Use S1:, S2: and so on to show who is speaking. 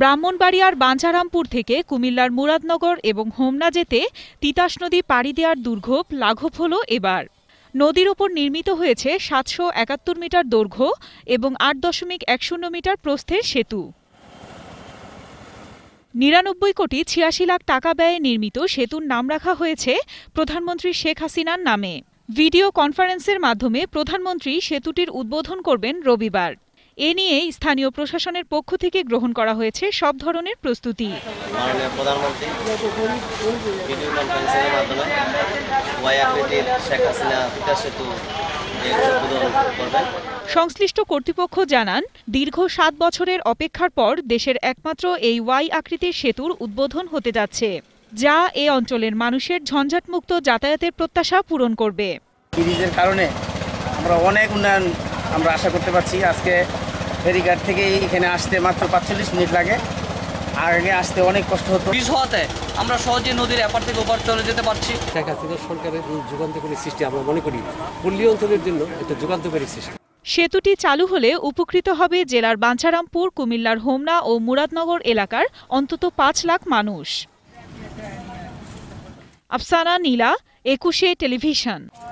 S1: ব্রাহ্মণবাড়িয়ার বাঞ্ছারামপুর থেকে কুমিল্লার মুরাদনগর এবং হোমনা যেতে তিতাস নদী পাড়ি দেওয়ার দুর্ঘোভ লাঘব হল এবার নদীর ওপর নির্মিত হয়েছে সাতশো একাত্তর মিটার দৈর্ঘ্য এবং আট দশমিক এক শূন্য মিটার প্রস্থের সেতু নিরানব্বই কোটি ছিয়াশি লাখ টাকা ব্যয়ে নির্মিত সেতুর নাম রাখা হয়েছে প্রধানমন্ত্রী শেখ হাসিনার নামে ভিডিও কনফারেন্সের মাধ্যমে প্রধানমন্ত্রী সেতুটির উদ্বোধন করবেন রবিবার এ নিয়ে স্থানীয় প্রশাসনের পক্ষ থেকে গ্রহণ করা হয়েছে সব ধরনের প্রস্তুতি সংশ্লিষ্ট কর্তৃপক্ষ জানান দীর্ঘ সাত বছরের অপেক্ষার পর দেশের একমাত্র এই ওয়াই আকৃতির সেতুর উদ্বোধন হতে যাচ্ছে যা এ অঞ্চলের মানুষের ঝঞ্ঝাটমুক্ত যাতায়াতের প্রত্যাশা পূরণ করবে কারণে আমরা অনেক উন্নয়ন আমরা আশা করতে পারছি আজকে ফেরিঘাট থেকে এখানে আসতে মাত্র পাঁচচল্লিশ মিনিট লাগে আর আগে আসতে অনেক কষ্ট হতো ব্রিজ হওয়াতে আমরা সহজে নদীর এপার থেকে ওপার চলে যেতে পারছি দেখা যাচ্ছে সরকারের যুগান্তকারী সৃষ্টি আমরা মনে করি পল্লী অঞ্চলের জন্য একটা যুগান্তকারী সৃষ্টি সেতুটি চালু হলে উপকৃত হবে জেলার বাঞ্ছারামপুর কুমিল্লার হোমনা ও মুরাদনগর এলাকার অন্তত পাঁচ লাখ মানুষ আফসানা নীলা একুশে টেলিভিশন